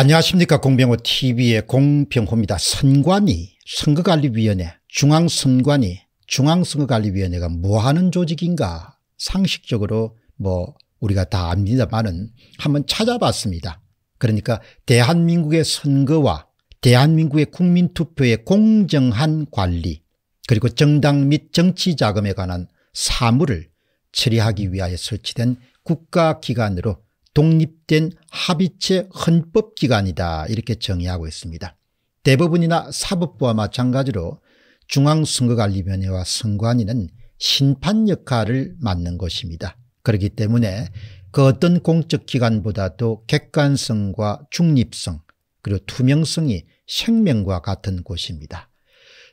안녕하십니까 공병호 tv의 공병호입니다. 선관위 선거관리위원회 중앙선관위 중앙선거관리위원회가 뭐하는 조직인가 상식적으로 뭐 우리가 다 압니다만은 한번 찾아봤습니다. 그러니까 대한민국의 선거와 대한민국의 국민투표의 공정한 관리 그리고 정당 및 정치자금에 관한 사무를 처리하기 위하여 설치된 국가기관으로 독립된 합의체 헌법기관이다 이렇게 정의하고 있습니다. 대법원이나 사법부와 마찬가지로 중앙선거관리위원회와 선관위는 심판 역할을 맡는 것입니다. 그렇기 때문에 그 어떤 공적기관보다도 객관성과 중립성 그리고 투명성이 생명과 같은 곳입니다.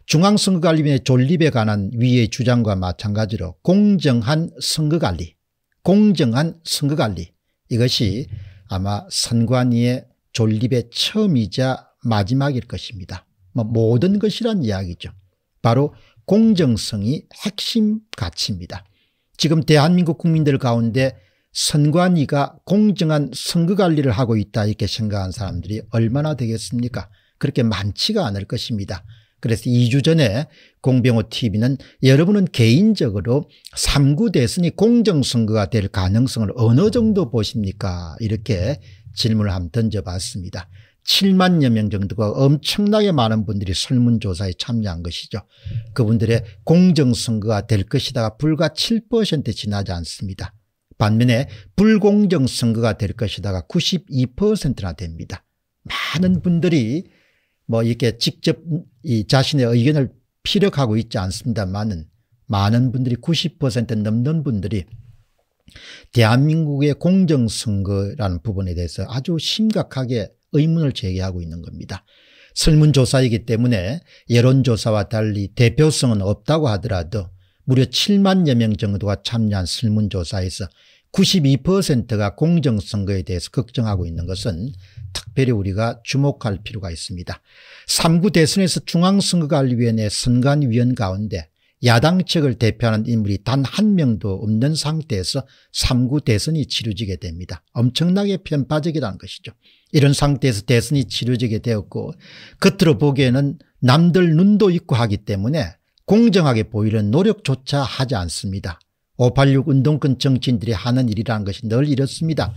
중앙선거관리위원회 존립에 관한 위의 주장과 마찬가지로 공정한 선거관리, 공정한 선거관리, 이것이 아마 선관위의 존립의 처음이자 마지막일 것입니다. 뭐 모든 것이란 이야기죠. 바로 공정성이 핵심 가치입니다. 지금 대한민국 국민들 가운데 선관위가 공정한 선거관리를 하고 있다 이렇게 생각한 사람들이 얼마나 되겠습니까 그렇게 많지가 않을 것입니다. 그래서 2주 전에 공병호 tv는 여러분은 개인적으로 3구 대선이 공정선거가 될 가능성을 어느 정도 보십니까 이렇게 질문을 한번 던져봤습니다. 7만여 명 정도가 엄청나게 많은 분들이 설문조사에 참여한 것이죠. 그분들의 공정선거가 될 것이다가 불과 7% 지나지 않습니다. 반면에 불공정선거가 될 것이다가 92%나 됩니다. 많은 분들이 뭐 이렇게 직접 이 자신의 의견을 피력하고 있지 않습니다만은 많은 분들이 90% 넘는 분들이 대한민국의 공정선거라는 부분에 대해서 아주 심각하게 의문을 제기하고 있는 겁니다. 설문조사이기 때문에 여론조사와 달리 대표성은 없다고 하더라도 무려 7만여 명 정도가 참여한 설문조사에서 92%가 공정선거에 대해서 걱정하고 있는 것은 특별히 우리가 주목할 필요가 있습니다. 3구 대선에서 중앙선거관리위원회 선관위원 가운데 야당 측을 대표하는 인물이 단 한 명도 없는 상태에서 3구 대선이 치루지게 됩니다. 엄청나게 편파적이라는 것이죠. 이런 상태에서 대선이 치루지게 되었고 겉으로 보기에는 남들 눈도 있고 하기 때문에 공정하게 보이는 노력조차 하지 않습니다. 586 운동권 정치인들이 하는 일이라는 것이 늘 이렇습니다.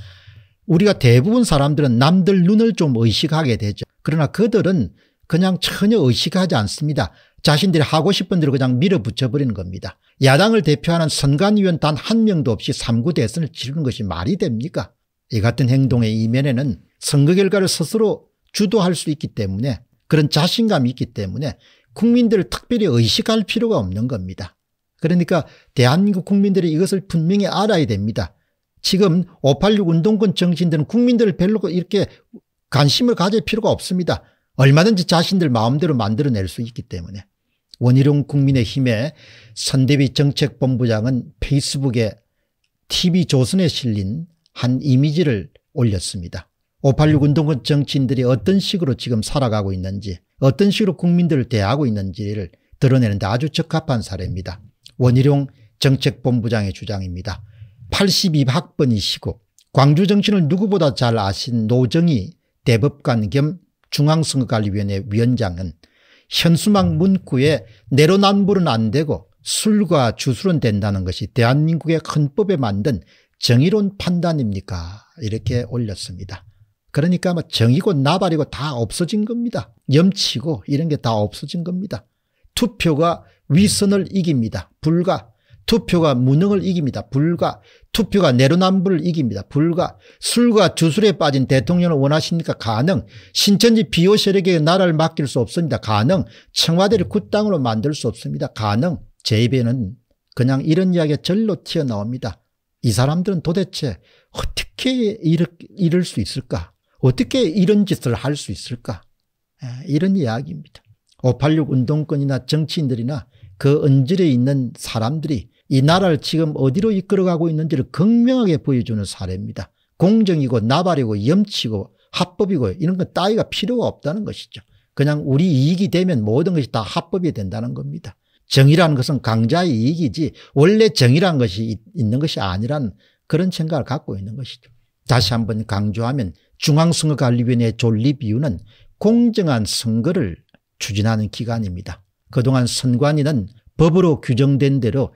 우리가 대부분 사람들은 남들 눈을 좀 의식하게 되죠. 그러나 그들은 그냥 전혀 의식하지 않습니다. 자신들이 하고 싶은 대로 그냥 밀어붙여버리는 겁니다. 야당을 대표하는 선관위원 단 한 명도 없이 3구 대선을 치르는 것이 말이 됩니까? 이 같은 행동의 이면에는 선거 결과를 스스로 주도할 수 있기 때문에 그런 자신감이 있기 때문에 국민들을 특별히 의식할 필요가 없는 겁니다. 그러니까 대한민국 국민들이 이것을 분명히 알아야 됩니다. 지금 586 운동권 정신들은 국민들을 별로 이렇게 관심을 가질 필요가 없습니다. 얼마든지 자신들 마음대로 만들어낼 수 있기 때문에. 원희룡 국민의힘의 선대위 정책본부장은 페이스북에 TV조선에 실린 한 이미지를 올렸습니다. 586 운동권 정치인들이 어떤 식으로 지금 살아가고 있는지 어떤 식으로 국민들을 대하고 있는지를 드러내는데 아주 적합한 사례입니다. 원희룡 정책본부장의 주장입니다. 82학번이시고 광주 정신을 누구보다 잘 아신 노정희 대법관 겸 중앙선거관리위원회 위원장은 현수막 문구에 내로남불은 안 되고 술과 주술은 된다는 것이 대한민국의 헌법에 만든 정의론 판단입니까 이렇게 올렸습니다. 그러니까 뭐 정의고 나발이고 다 없어진 겁니다. 염치고 이런 게 다 없어진 겁니다. 투표가 위선을 이깁니다. 불과 투표가 무능을 이깁니다. 불과 투표가 내로남불을 이깁니다. 불과 술과 주술에 빠진 대통령을 원하십니까? 가능. 신천지 비호 세력에 나라를 맡길 수 없습니다. 가능. 청와대를 굿땅으로 만들 수 없습니다. 가능. 제 입에는 그냥 이런 이야기가 절로 튀어나옵니다. 이 사람들은 도대체 어떻게 이럴 수 있을까? 어떻게 이런 짓을 할 수 있을까? 아, 이런 이야기입니다. 586 운동권이나 정치인들이나 그 언질에 있는 사람들이 이 나라를 지금 어디로 이끌어가고 있는지를 극명하게 보여주는 사례입니다. 공정이고 나발이고 염치고 합법이고 이런 건 따위가 필요가 없다는 것이죠. 그냥 우리 이익이 되면 모든 것이 다 합법이 된다는 겁니다. 정의라는 것은 강자의 이익이지 원래 정의란 것이 있는 것이 아니라는 그런 생각을 갖고 있는 것이죠. 다시 한번 강조하면 중앙선거관리위원회 의 존립 이유는 공정한 선거를 추진하는 기관입니다. 그동안 선관위는 법으로 규정된 대로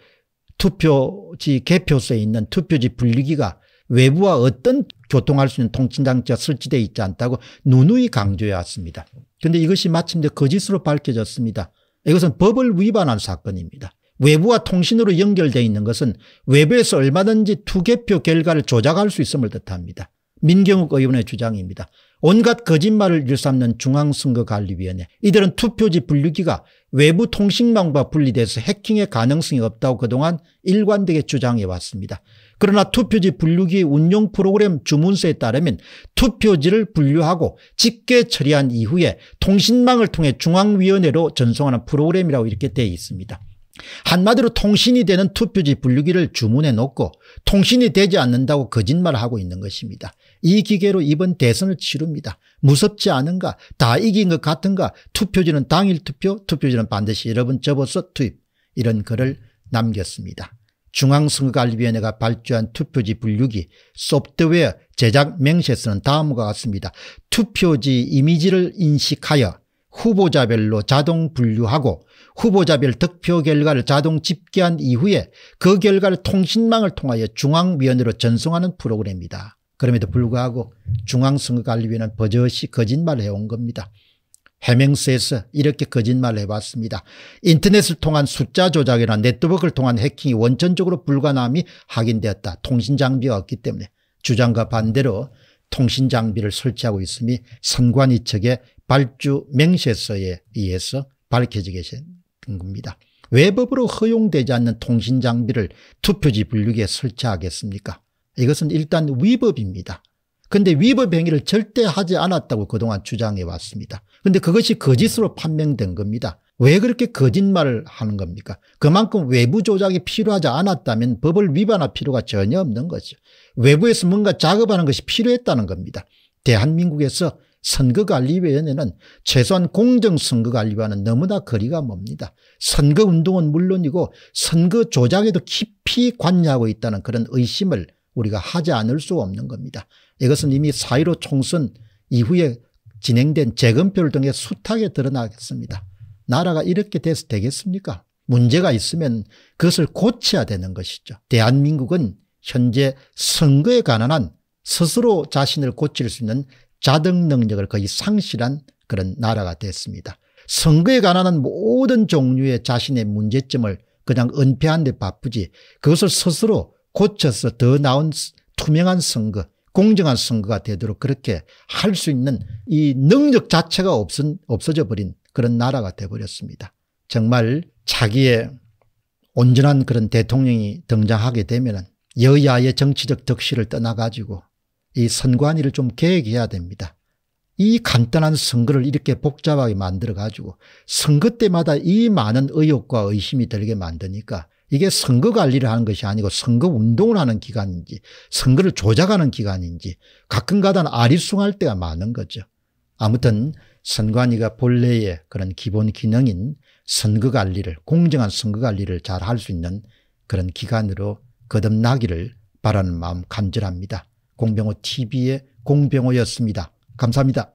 투표지 개표소에 있는 투표지 분리기가 외부와 어떤 교통할 수 있는 통신장치가 설치되어 있지 않다고 누누이 강조해 왔습니다. 그런데 이것이 마침내 거짓으로 밝혀졌습니다. 이것은 법을 위반한 사건입니다. 외부와 통신으로 연결되어 있는 것은 외부에서 얼마든지 투개표 결과를 조작할 수 있음을 뜻합니다. 민경욱 의원의 주장입니다. 온갖 거짓말을 일삼는 중앙선거관리위원회 이들은 투표지 분류기가 외부 통신망과 분리돼서 해킹의 가능성이 없다고 그동안 일관되게 주장해 왔습니다. 그러나 투표지 분류기 운용 프로그램 주문서에 따르면 투표지를 분류하고 직계 처리한 이후에 통신망을 통해 중앙위원회로 전송하는 프로그램이라고 이렇게 되어 있습니다. 한마디로 통신이 되는 투표지 분류기를 주문해 놓고 통신이 되지 않는다고 거짓말하고 을 있는 것입니다. 이 기계로 이번 대선을 치릅니다. 무섭지 않은가 다 이긴 것 같은가 투표지는 당일 투표 투표지는 반드시 여러분 접어서 투입 이런 글을 남겼습니다. 중앙선거관리위원회가 발주한 투표지 분류기 소프트웨어 제작 명세서는 다음과 같습니다. 투표지 이미지를 인식하여 후보자별로 자동 분류하고 후보자별 득표 결과를 자동 집계한 이후에 그 결과를 통신망을 통하여 중앙위원회로 전송하는 프로그램이다. 그럼에도 불구하고 중앙선거관리위원회는 버젓이 거짓말을 해온 겁니다. 해명서에서 이렇게 거짓말을 해봤습니다. 인터넷을 통한 숫자 조작이나 네트워크를 통한 해킹이 원천적으로 불가함이 능 확인되었다. 통신장비가 없기 때문에 주장과 반대로 통신 장비를 설치하고 있음이 선관위 측의 발주 명세서에 의해서 밝혀지게 된 겁니다. 외법으로 허용되지 않는 통신 장비를 투표지 분류기에 설치하겠습니까? 이것은 일단 위법입니다. 근데 위법 행위를 절대 하지 않았다고 그동안 주장해 왔습니다. 근데 그것이 거짓으로 판명된 겁니다. 왜 그렇게 거짓말을 하는 겁니까? 그만큼 외부 조작이 필요하지 않았다면 법을 위반할 필요가 전혀 없는 거죠. 외부에서 뭔가 작업하는 것이 필요했다는 겁니다. 대한민국에서 선거관리위원회는 최소한 공정선거관리와는 너무나 거리가 멉니다. 선거운동은 물론이고 선거 조작에도 깊이 관여하고 있다는 그런 의심을 우리가 하지 않을 수 없는 겁니다. 이것은 이미 사1 5 총선 이후에 진행된 재검표 를 통해 숱하게 드러나겠습니다. 나라가 이렇게 돼서 되겠습니까? 문제가 있으면 그것을 고쳐야 되는 것이죠. 대한민국은 현재 선거에 관한 한 스스로 자신을 고칠 수 있는 자등 능력을 거의 상실한 그런 나라가 됐습니다. 선거에 관한 한 모든 종류의 자신의 문제점을 그냥 은폐하는데 바쁘지 그것을 스스로 고쳐서 더 나은 투명한 선거 공정한 선거가 되도록 그렇게 할 수 있는 이 능력 자체가 없은, 없어져 버린 그런 나라가 돼버렸습니다. 정말 자기의 온전한 그런 대통령이 등장하게 되면 여야의 정치적 덕실을 떠나가지고 이 선관위를 좀 계획해야 됩니다. 이 간단한 선거를 이렇게 복잡하게 만들어가지고 선거 때마다 이 많은 의혹과 의심이 들게 만드니까 이게 선거 관리를 하는 것이 아니고 선거 운동을 하는 기간인지 선거를 조작하는 기간인지 가끔가다 아리숭할 때가 많은 거죠. 아무튼 선관위가 본래의 그런 기본 기능인 선거 관리를 공정한 선거 관리를 잘 할 수 있는 그런 기관으로 거듭나기를 바라는 마음 간절합니다. 공병호 TV의 공병호였습니다. 감사합니다.